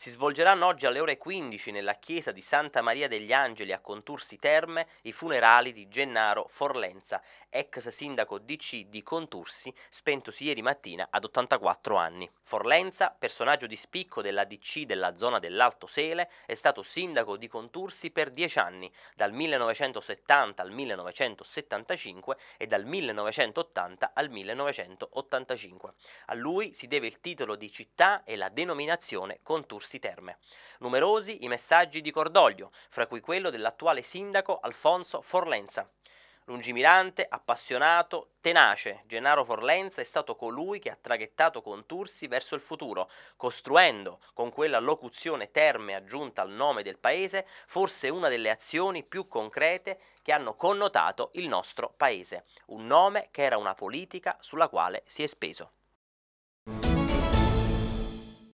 Si svolgeranno oggi alle ore 15 nella chiesa di Santa Maria degli Angeli a Contursi Terme i funerali di Gennaro Forlenza, ex sindaco DC di Contursi, spentosi ieri mattina ad 84 anni. Forlenza, personaggio di spicco dell'ADC della zona dell'Alto Sele, è stato sindaco di Contursi per dieci anni, dal 1970 al 1975 e dal 1980 al 1985. A lui si deve il titolo di città e la denominazione Contursi Terme. Numerosi i messaggi di cordoglio, fra cui quello dell'attuale sindaco Alfonso Forlenza. Lungimirante, appassionato, tenace, Gennaro Forlenza è stato colui che ha traghettato Contursi verso il futuro, costruendo, con quella locuzione terme aggiunta al nome del paese, forse una delle azioni più concrete che hanno connotato il nostro paese, un nome che era una politica sulla quale si è speso.